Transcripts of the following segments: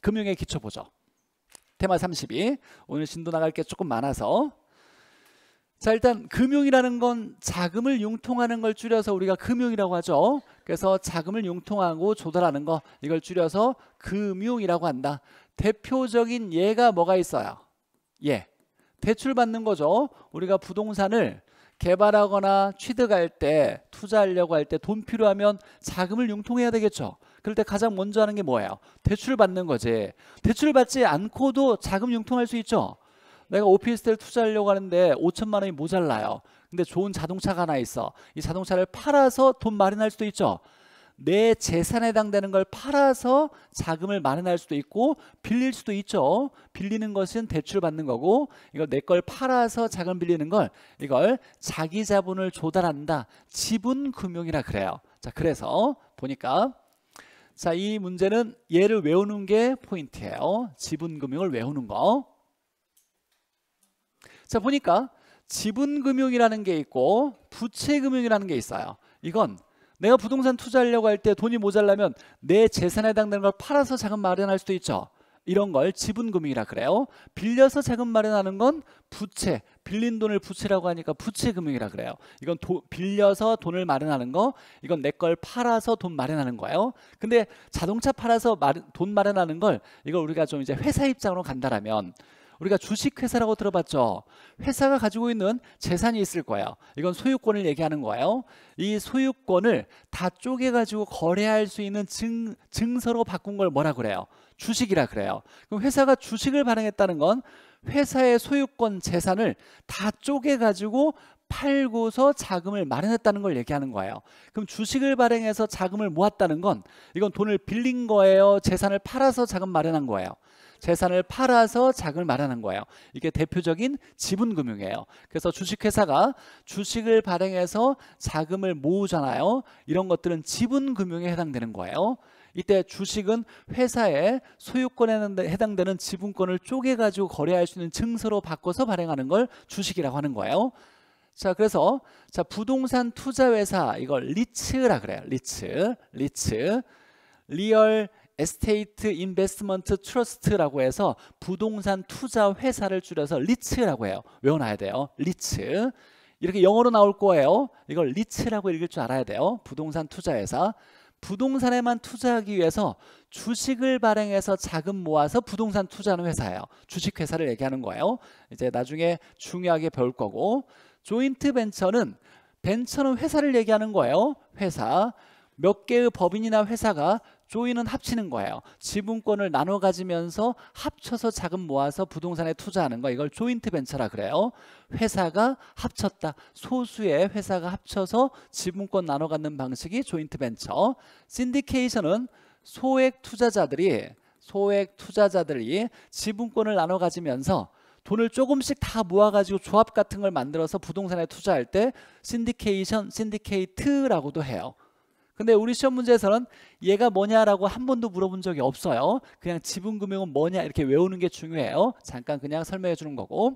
금융의 기초 보죠 테마 32 오늘 진도 나갈 게 조금 많아서 자 일단 금융이라는 건 자금을 융통하는 걸 줄여서 우리가 금융이라고 하죠 그래서 자금을 융통하고 조달하는 거 이걸 줄여서 금융이라고 한다 대표적인 예가 뭐가 있어요 예 대출 받는 거죠 우리가 부동산을 개발하거나 취득할 때 투자하려고 할 때 돈 필요하면 자금을 융통해야 되겠죠 그럴 때 가장 먼저 하는 게 뭐예요? 대출 받는 거지. 대출 받지 않고도 자금 융통할 수 있죠. 내가 오피스텔 투자하려고 하는데 5천만 원이 모자라요. 근데 좋은 자동차가 하나 있어. 이 자동차를 팔아서 돈 마련할 수도 있죠. 내 재산에 해당되는 걸 팔아서 자금을 마련할 수도 있고 빌릴 수도 있죠. 빌리는 것은 대출 받는 거고 이걸 내 걸 팔아서 자금 빌리는 걸 이걸 자기 자본을 조달한다. 지분 금융이라 그래요. 자, 그래서 보니까 자, 이 문제는 얘를 외우는 게 포인트예요. 지분금융을 외우는 거. 자, 보니까 지분금융이라는 게 있고 부채금융이라는 게 있어요. 이건 내가 부동산 투자하려고 할 때 돈이 모자라면 내 재산에 해당되는 걸 팔아서 자금 마련할 수도 있죠. 이런 걸 지분금융이라 그래요. 빌려서 세금 마련하는 건 부채, 빌린 돈을 부채라고 하니까 부채금융이라 그래요. 이건 도, 빌려서 돈을 마련하는 거, 이건 내 걸 팔아서 돈 마련하는 거예요. 근데 자동차 팔아서 마련, 돈 마련하는 걸 이걸 우리가 좀 이제 회사 입장으로 간다라면 우리가 주식회사라고 들어봤죠. 회사가 가지고 있는 재산이 있을 거예요. 이건 소유권을 얘기하는 거예요. 이 소유권을 다 쪼개가지고 거래할 수 있는 증, 증서로 바꾼 걸 뭐라 그래요? 주식이라 그래요. 그럼 회사가 주식을 발행했다는 건 회사의 소유권 재산을 다 쪼개가지고 팔고서 자금을 마련했다는 걸 얘기하는 거예요. 그럼 주식을 발행해서 자금을 모았다는 건 이건 돈을 빌린 거예요. 재산을 팔아서 자금 마련한 거예요. 재산을 팔아서 자금을 마련한 거예요. 이게 대표적인 지분금융이에요. 그래서 주식회사가 주식을 발행해서 자금을 모으잖아요. 이런 것들은 지분금융에 해당되는 거예요. 이때 주식은 회사의 소유권에 해당되는 지분권을 쪼개가지고 거래할 수 있는 증서로 바꿔서 발행하는 걸 주식이라고 하는 거예요. 자 그래서 자 부동산 투자 회사 이걸 리츠라 그래요 리츠 리츠 리얼 에스테이트 인베스트먼트 트러스트라고 해서 부동산 투자 회사를 줄여서 리츠라고 해요. 외워놔야 돼요. 리츠. 이렇게 영어로 나올 거예요. 이걸 리츠라고 읽을 줄 알아야 돼요. 부동산 투자 회사. 부동산에만 투자하기 위해서 주식을 발행해서 자금 모아서 부동산 투자하는 회사예요. 주식 회사를 얘기하는 거예요. 이제 나중에 중요하게 배울 거고. 조인트 벤처는 벤처는 회사를 얘기하는 거예요. 회사. 몇 개의 법인이나 회사가 조이는 합치는 거예요. 지분권을 나눠 가지면서 합쳐서 자금 모아서 부동산에 투자하는 거 이걸 조인트 벤처라 그래요. 회사가 합쳤다. 소수의 회사가 합쳐서 지분권 나눠 갖는 방식이 조인트 벤처. 신디케이션은 소액 투자자들이 소액 투자자들이 지분권을 나눠 가지면서 돈을 조금씩 다 모아가지고 조합 같은 걸 만들어서 부동산에 투자할 때 신디케이션, 신디케이트라고도 해요. 근데 우리 시험 문제에서는 얘가 뭐냐라고 한 번도 물어본 적이 없어요. 그냥 지분금융은 뭐냐 이렇게 외우는 게 중요해요. 잠깐 그냥 설명해 주는 거고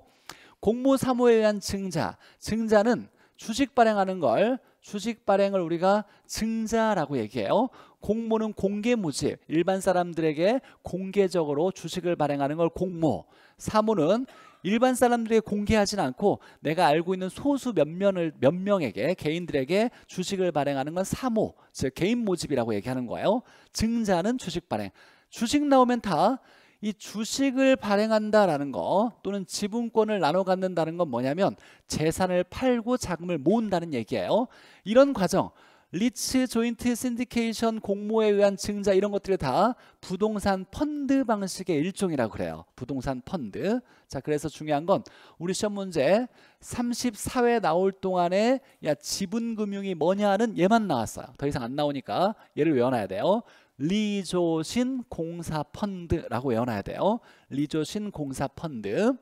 공모 사무에 의한 증자 증자는 주식 발행하는 걸 주식 발행을 우리가 증자라고 얘기해요. 공모는 공개 모집 일반 사람들에게 공개적으로 주식을 발행하는 걸 공모 사무는 일반 사람들에게 공개하진 않고 내가 알고 있는 소수 몇 명을 몇 명에게 개인들에게 주식을 발행하는 건 사모, 즉 개인 모집이라고 얘기하는 거예요. 증자는 주식 발행. 주식 나오면 다 이 주식을 발행한다라는 거 또는 지분권을 나눠 갖는다는 건 뭐냐면 재산을 팔고 자금을 모은다는 얘기예요. 이런 과정 리츠 조인트 신디케이션 공모에 의한 증자 이런 것들이 다 부동산 펀드 방식의 일종이라고 그래요. 부동산 펀드. 자, 그래서 중요한 건 우리 시험 문제 34회 나올 동안에 야 지분 금융이 뭐냐는 얘만 나왔어요. 더 이상 안 나오니까 얘를 외워놔야 돼요. 리조신 공사 펀드라고 외워놔야 돼요. 리조신 공사 펀드.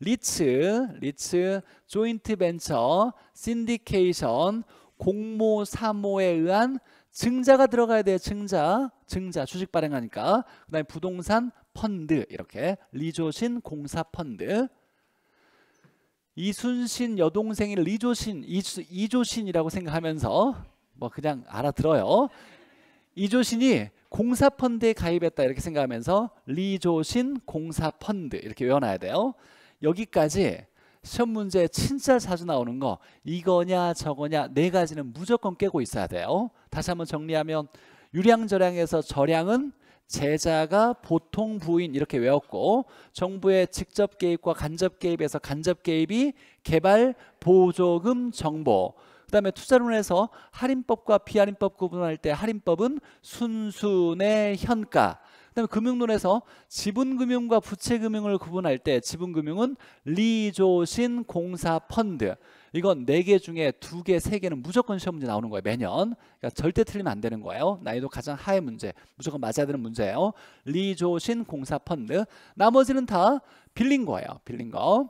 리츠, 리츠 조인트 벤처, 신디케이션 공모, 사모에 의한 증자가 들어가야 돼요. 증자, 증자 주식 발행하니까. 그다음에 부동산 펀드 이렇게 리조신 공사 펀드. 이순신 여동생이 리조신 이주, 이조신이라고 생각하면서 뭐 그냥 알아들어요. 이조신이 공사 펀드에 가입했다 이렇게 생각하면서 리조신 공사 펀드 이렇게 외워놔야 돼요. 여기까지 시험 문제 에 진짜 자주 나오는 거 이거냐 저거냐 네 가지는 무조건 깨고 있어야 돼요. 다시 한번 정리하면 유량절량에서절량은 제자가 보통 부인 이렇게 외웠고 정부의 직접 개입과 간접 개입에서 간접 개입이 개발 보조금 정보 그 다음에 투자론에서 할인법과 비할인법 구분할 때 할인법은 순순의 현가 그다음에 금융론에서 지분금융과 부채금융을 구분할 때 지분금융은 리조신 공사 펀드 이건 네 개 중에 두 개, 세 개는 무조건 시험 문제 나오는 거예요. 매년. 그러니까 절대 틀리면 안 되는 거예요. 난이도 가장 하의 문제. 무조건 맞아야 되는 문제예요. 리조신 공사 펀드. 나머지는 다 빌린 거예요. 빌린 거.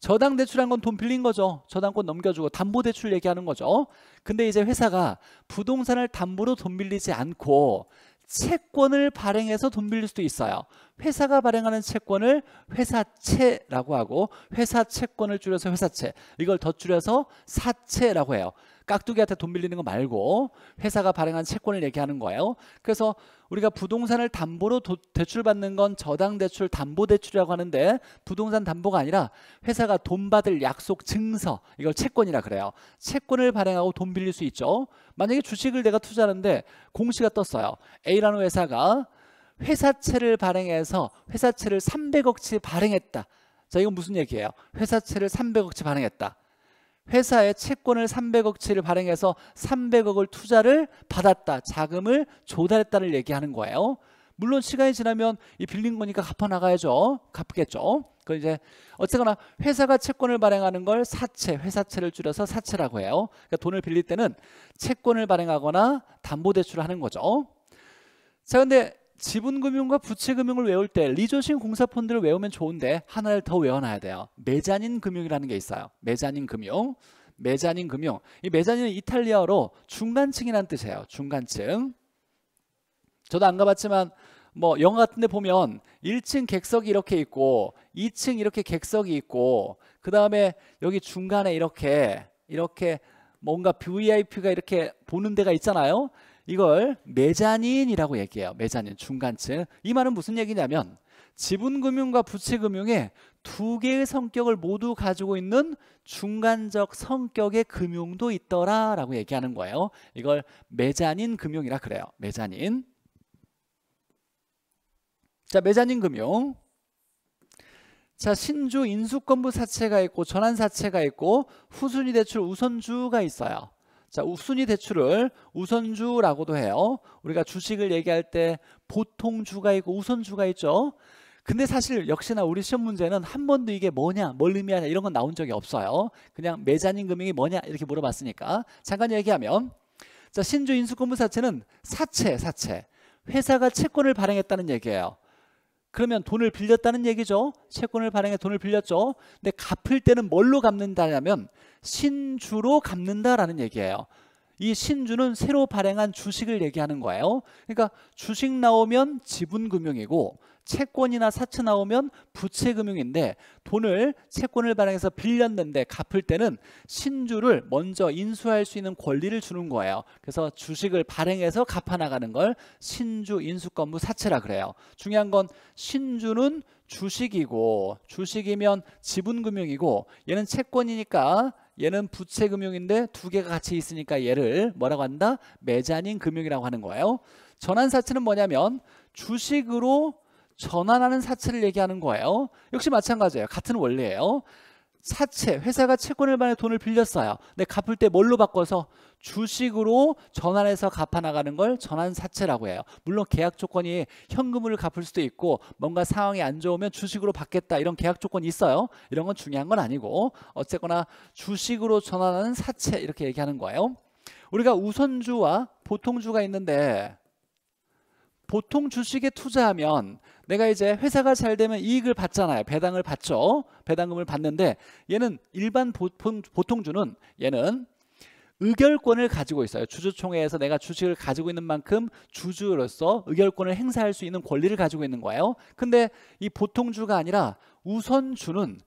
저당 대출한 건 돈 빌린 거죠. 저당권 넘겨주고 담보 대출 얘기하는 거죠. 근데 이제 회사가 부동산을 담보로 돈 빌리지 않고 채권을 발행해서 돈 빌릴 수도 있어요. 회사가 발행하는 채권을 회사채라고 하고 회사 채권을 줄여서 회사채 이걸 더 줄여서 사채라고 해요. 깍두기한테 돈 빌리는 거 말고 회사가 발행한 채권을 얘기하는 거예요. 그래서 우리가 부동산을 담보로 도, 대출받는 건 저당대출, 담보대출이라고 하는데 부동산 담보가 아니라 회사가 돈 받을 약속 증서 이걸 채권이라 그래요. 채권을 발행하고 돈 빌릴 수 있죠. 만약에 주식을 내가 투자하는데 공시가 떴어요. A라는 회사가 회사채를 발행해서 회사채를 300억치 발행했다. 자 이건 무슨 얘기예요? 회사채를 300억치 발행했다. 회사에 채권을 300억치를 발행해서 300억을 투자를 받았다. 자금을 조달했다를 얘기하는 거예요. 물론 시간이 지나면 이 빌린 거니까 갚아 나가야죠. 갚겠죠. 그 이제 어쨌거나 회사가 채권을 발행하는 걸 사채, 회사채를 줄여서 사채라고 해요. 그러니까 돈을 빌릴 때는 채권을 발행하거나 담보 대출을 하는 거죠. 자, 근데 지분금융과 부채금융을 외울 때리조싱 공사펀드를 외우면 좋은데 하나를 더 외워놔야 돼요. 메자닌 금융이라는 게 있어요. 메자닌 금융. 메자닌 금융. 이 메자닌은 이탈리아어로 중간층이라는 뜻이에요. 중간층. 저도 안 가봤지만 뭐 영화 같은 데 보면 1층 객석이 이렇게 있고 2층 이렇게 객석이 있고 그 다음에 여기 중간에 이렇게 이렇게 뭔가 VIP가 이렇게 보는 데가 있잖아요. 이걸 메자닌이라고 얘기해요. 메자닌 중간층. 이 말은 무슨 얘기냐면 지분금융과 부채금융의 두 개의 성격을 모두 가지고 있는 중간적 성격의 금융도 있더라라고 얘기하는 거예요. 이걸 메자닌 금융이라 그래요. 메자닌. 자, 메자닌 금융. 자, 신주 인수권부 사채가 있고 전환 사채가 있고 후순위 대출 우선주가 있어요. 자, 우순위 대출을 우선주라고도 해요. 우리가 주식을 얘기할 때 보통주가 있고 우선주가 있죠. 근데 사실 역시나 우리 시험 문제는 한 번도 이게 뭐냐, 뭘 의미하냐 이런 건 나온 적이 없어요. 그냥 매자닌 금융이 뭐냐 이렇게 물어봤으니까 잠깐 얘기하면 자, 신주 인수권부 사채는 사채, 사채. 회사가 채권을 발행했다는 얘기예요. 그러면 돈을 빌렸다는 얘기죠. 채권을 발행해 돈을 빌렸죠. 근데 갚을 때는 뭘로 갚는다냐면 신주로 갚는다라는 얘기예요. 이 신주는 새로 발행한 주식을 얘기하는 거예요. 그러니까 주식 나오면 지분금융이고 채권이나 사채 나오면 부채금융인데 돈을 채권을 발행해서 빌렸는데 갚을 때는 신주를 먼저 인수할 수 있는 권리를 주는 거예요. 그래서 주식을 발행해서 갚아나가는 걸 신주 인수권부 사채라 그래요. 중요한 건 신주는 주식이고 주식이면 지분금융이고 얘는 채권이니까 얘는 부채금융인데 두 개가 같이 있으니까 얘를 뭐라고 한다? 매자닌 금융이라고 하는 거예요. 전환사채는 뭐냐면 주식으로 전환하는 사채를 얘기하는 거예요. 역시 마찬가지예요. 같은 원리예요. 사채, 회사가 채권을 반해 돈을 빌렸어요. 근데 갚을 때 뭘로 바꿔서 주식으로 전환해서 갚아 나가는 걸 전환 사채라고 해요. 물론 계약 조건이 현금을 갚을 수도 있고 뭔가 상황이 안 좋으면 주식으로 받겠다 이런 계약 조건이 있어요. 이런 건 중요한 건 아니고 어쨌거나 주식으로 전환하는 사채 이렇게 얘기하는 거예요. 우리가 우선주와 보통주가 있는데 보통 주식에 투자하면 내가 이제 회사가 잘 되면 이익을 받잖아요. 배당을 받죠. 배당금을 받는데 얘는 일반 보통, 보통주는 얘는 의결권을 가지고 있어요. 주주총회에서 내가 주식을 가지고 있는 만큼 주주로서 의결권을 행사할 수 있는 권리를 가지고 있는 거예요. 근데 이 보통주가 아니라 우선주는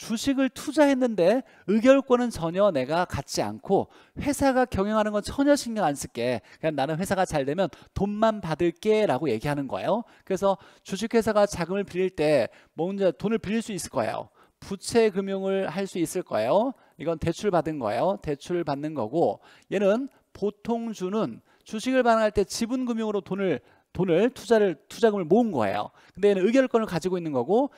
주식을 투자했는데 의결권은 전혀 내가 갖지 않고 회사가 경영하는 건 전혀 신경 안 쓸게. 그냥 나는 회사가 잘 되면 돈만 받을게 라고 얘기하는 거예요. 그래서 주식회사가 자금을 빌릴 때 뭔가 돈을 빌릴 수 있을 거예요. 부채 금융을 할 수 있을 거예요. 이건 대출 받은 거예요. 대출 받는 거고 얘는 보통주는 주식을 반응할 때 지분 금융으로 돈을 돈을 투자를 투자금을 모은 거예요. 근데 얘는 의결권을 가지고 있는 거고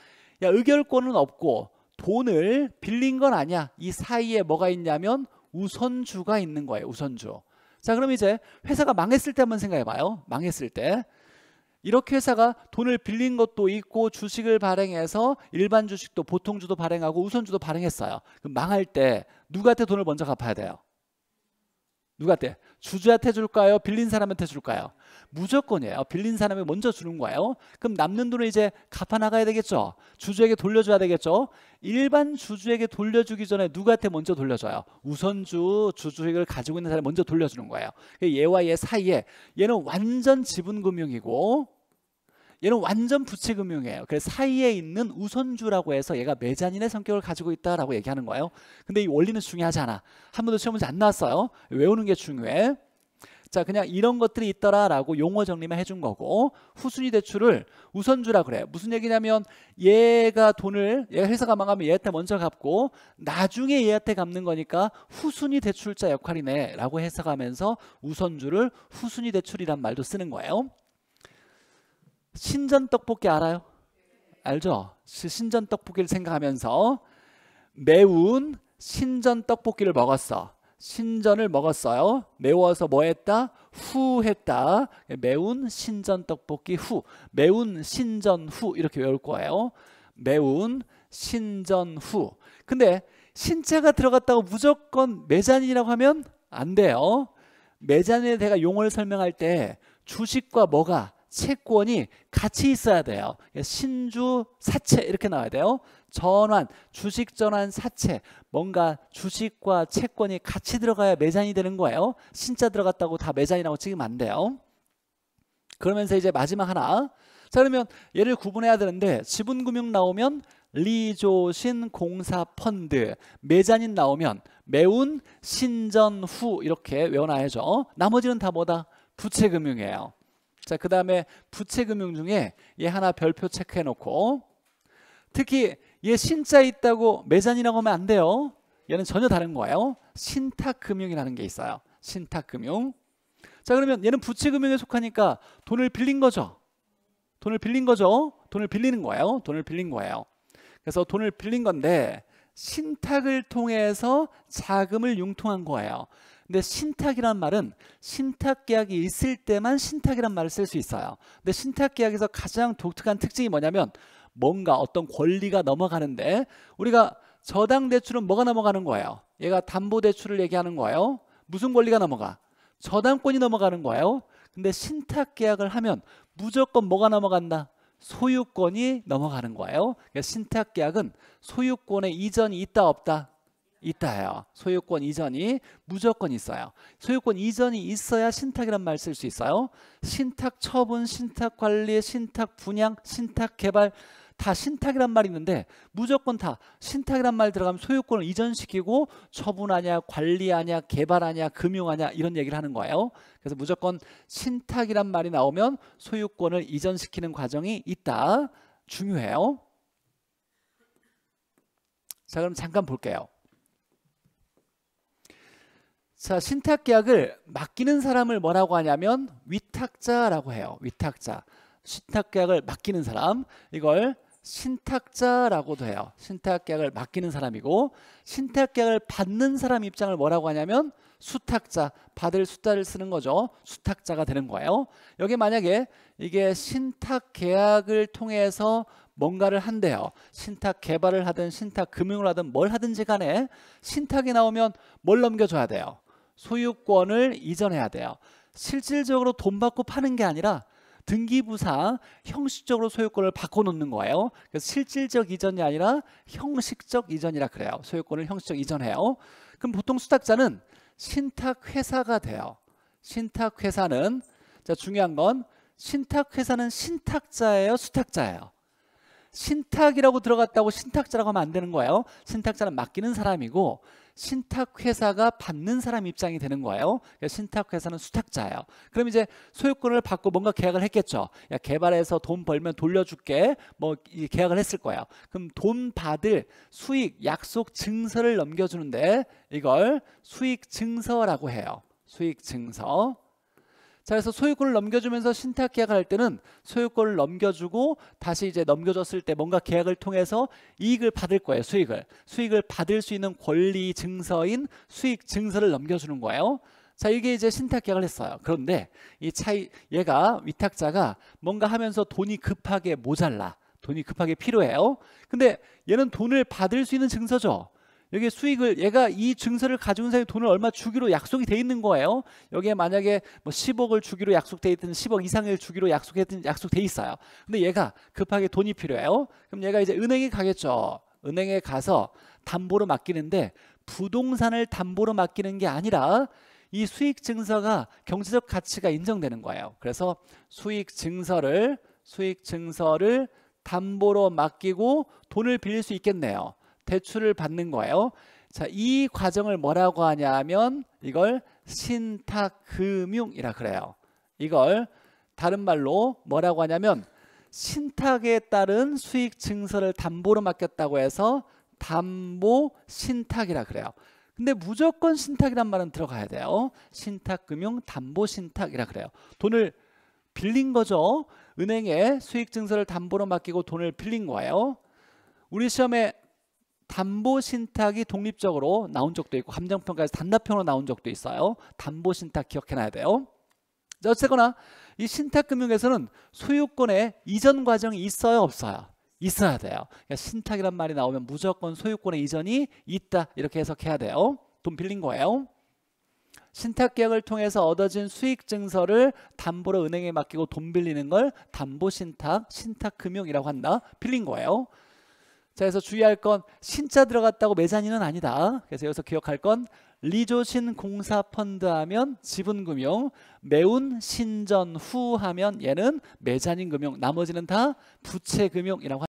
야 의결권은 없고 돈을 빌린 건 아니야. 이 사이에 뭐가 있냐면 우선주가 있는 거예요. 우선주. 자, 그럼 이제 회사가 망했을 때 한번 생각해 봐요. 망했을 때. 이렇게 회사가 돈을 빌린 것도 있고 주식을 발행해서 일반 주식도 보통 주도 발행하고 우선주도 발행했어요. 그럼 망할 때 누구한테 돈을 먼저 갚아야 돼요? 누가한테? 주주한테 줄까요? 빌린 사람한테 줄까요? 무조건이에요. 빌린 사람이 먼저 주는 거예요. 그럼 남는 돈을 이제 갚아 나가야 되겠죠. 주주에게 돌려줘야 되겠죠. 일반 주주에게 돌려주기 전에 누구한테 먼저 돌려줘요? 우선주 주주익을 가지고 있는 사람이 먼저 돌려주는 거예요. 얘와얘 그 사이에 얘는 완전 지분금융이고 얘는 완전 부채금융이에요. 그래서 사이에 있는 우선주라고 해서 얘가 매자닌의 성격을 가지고 있다라고 얘기하는 거예요. 근데 이 원리는 중요하지 않아. 한 번도 시험 문제 안 나왔어요. 외우는 게 중요해. 자 그냥 이런 것들이 있더라라고 용어 정리만 해준 거고 후순위 대출을 우선주라 그래 무슨 얘기냐면 얘가 돈을 얘가 회사가 망하면 얘한테 먼저 갚고 나중에 얘한테 갚는 거니까 후순위 대출자 역할이네 라고 해석하면서 우선주를 후순위 대출이란 말도 쓰는 거예요 신전 떡볶이 알아요? 알죠? 신전 떡볶이를 생각하면서 매운 신전 떡볶이를 먹었어. 신전을 먹었어요. 매워서 뭐 했다? 후 했다. 매운 신전 떡볶이 후. 매운 신전 후 이렇게 외울 거예요. 매운 신전 후. 근데 신체가 들어갔다고 무조건 매잔이라고 하면 안 돼요. 매잔에 내가 용어를 설명할 때 주식과 뭐가 채권이 같이 있어야 돼요. 그러니까 신주 사채 이렇게 나와야 돼요. 전환, 주식 전환 사채. 뭔가 주식과 채권이 같이 들어가야 매장이 되는 거예요. 신자 들어갔다고 다 매장이라고 찍으면 안 돼요. 그러면서 이제 마지막 하나. 자 그러면 얘를 구분해야 되는데 지분금융 나오면 리조신 공사펀드 매자닌 나오면 매운 신전후 이렇게 외워놔야죠 나머지는 다 뭐다 부채금융이에요 자, 그 다음에 부채금융 중에 얘 하나 별표 체크해놓고 특히 얘 신자 있다고 매잔이라고 하면 안 돼요. 얘는 전혀 다른 거예요. 신탁금융이라는 게 있어요. 신탁금융. 자 그러면 얘는 부채금융에 속하니까 돈을 빌린 거죠. 돈을 빌린 거죠. 돈을 빌리는 거예요. 돈을 빌린 거예요. 그래서 돈을 빌린 건데 신탁을 통해서 자금을 융통한 거예요. 근데 신탁이란 말은 신탁 계약이 있을 때만 신탁이란 말을 쓸 수 있어요. 근데 신탁 계약에서 가장 독특한 특징이 뭐냐면 뭔가 어떤 권리가 넘어가는데 우리가 저당 대출은 뭐가 넘어가는 거예요? 얘가 담보 대출을 얘기하는 거예요. 무슨 권리가 넘어가? 저당권이 넘어가는 거예요. 근데 신탁 계약을 하면 무조건 뭐가 넘어간다? 소유권이 넘어가는 거예요. 그러니까 신탁 계약은 소유권의 이전이 있다 없다 있다요. 소유권 이전이 무조건 있어요. 소유권 이전이 있어야 신탁이란 말 쓸 수 있어요. 신탁 처분, 신탁 관리, 신탁 분양, 신탁 개발 다 신탁이란 말이 있는데 무조건 다 신탁이란 말 들어가면 소유권을 이전시키고 처분하냐 관리하냐 개발하냐 금융하냐 이런 얘기를 하는 거예요. 그래서 무조건 신탁이란 말이 나오면 소유권을 이전시키는 과정이 있다. 중요해요. 자 그럼 잠깐 볼게요. 자, 신탁 계약을 맡기는 사람을 뭐라고 하냐면 위탁자라고 해요. 위탁자. 신탁 계약을 맡기는 사람. 이걸 신탁자라고도 해요. 신탁 계약을 맡기는 사람이고 신탁 계약을 받는 사람 입장을 뭐라고 하냐면 수탁자. 받을 수자를 쓰는 거죠. 수탁자가 되는 거예요. 여기 만약에 이게 신탁 계약을 통해서 뭔가를 한대요. 신탁 개발을 하든 신탁 금융을 하든 뭘 하든지 간에 신탁이 나오면 뭘 넘겨줘야 돼요. 소유권을 이전해야 돼요. 실질적으로 돈 받고 파는 게 아니라 등기부상 형식적으로 소유권을 바꿔놓는 거예요. 그래서 실질적 이전이 아니라 형식적 이전이라 그래요. 소유권을 형식적 이전해요. 그럼 보통 수탁자는 신탁회사가 돼요. 신탁회사는 자 중요한 건 신탁회사는 신탁자예요, 수탁자예요. 신탁이라고 들어갔다고 신탁자라고 하면 안 되는 거예요. 신탁자는 맡기는 사람이고 신탁회사가 받는 사람 입장이 되는 거예요. 그러니까 신탁회사는 수탁자예요. 그럼 이제 소유권을 받고 뭔가 계약을 했겠죠. 야, 개발해서 돈 벌면 돌려줄게. 뭐 이 계약을 했을 거예요. 그럼 돈 받을 수익 약속 증서를 넘겨주는데 이걸 수익 증서라고 해요. 수익 증서. 자 그래서 소유권을 넘겨주면서 신탁 계약을 할 때는 소유권을 넘겨주고 다시 이제 넘겨줬을 때 뭔가 계약을 통해서 이익을 받을 거예요 수익을 수익을 받을 수 있는 권리 증서인 수익 증서를 넘겨주는 거예요 자 이게 이제 신탁 계약을 했어요 그런데 이 차이 얘가 위탁자가 뭔가 하면서 돈이 급하게 모자라 돈이 급하게 필요해요 근데 얘는 돈을 받을 수 있는 증서죠 여기에 수익을 얘가 이 증서를 가져온 사람이 돈을 얼마 주기로 약속이 돼 있는 거예요. 여기에 만약에 뭐 10억을 주기로 약속돼 있든 10억 이상을 주기로 약속했든 약속돼 있어요. 근데 얘가 급하게 돈이 필요해요. 그럼 얘가 이제 은행에 가겠죠. 은행에 가서 담보로 맡기는데 부동산을 담보로 맡기는 게 아니라 이 수익 증서가 경제적 가치가 인정되는 거예요. 그래서 수익 증서를 수익 증서를 담보로 맡기고 돈을 빌릴 수 있겠네요. 대출을 받는 거예요. 자, 이 과정을 뭐라고 하냐면 이걸 신탁금융이라 그래요. 이걸 다른 말로 뭐라고 하냐면 신탁에 따른 수익 증서를 담보로 맡겼다고 해서 담보 신탁이라 그래요. 근데 무조건 신탁이란 말은 들어가야 돼요. 신탁금융 담보 신탁이라 그래요. 돈을 빌린 거죠. 은행에 수익 증서를 담보로 맡기고 돈을 빌린 거예요. 우리 시험에 담보 신탁이 독립적으로 나온 적도 있고 감정평가에서 단답형으로 나온 적도 있어요. 담보 신탁 기억해놔야 돼요. 어쨌거나 이 신탁금융에서는 소유권의 이전 과정이 있어요 없어요? 있어야 돼요. 그러니까 신탁이란 말이 나오면 무조건 소유권의 이전이 있다 이렇게 해석해야 돼요. 돈 빌린 거예요. 신탁계약을 통해서 얻어진 수익증서를 담보로 은행에 맡기고 돈 빌리는 걸 담보신탁, 신탁금융이라고 한다. 빌린 거예요. 자, 그래서 주의할 건 신자 들어갔다고 매자니는 아니다. 그래서 여기서 기억할 건 리조신 공사 펀드 하면 지분 금융, 매운 신전 후 하면 얘는 매자닌 금융, 나머지는 다 부채 금융이라고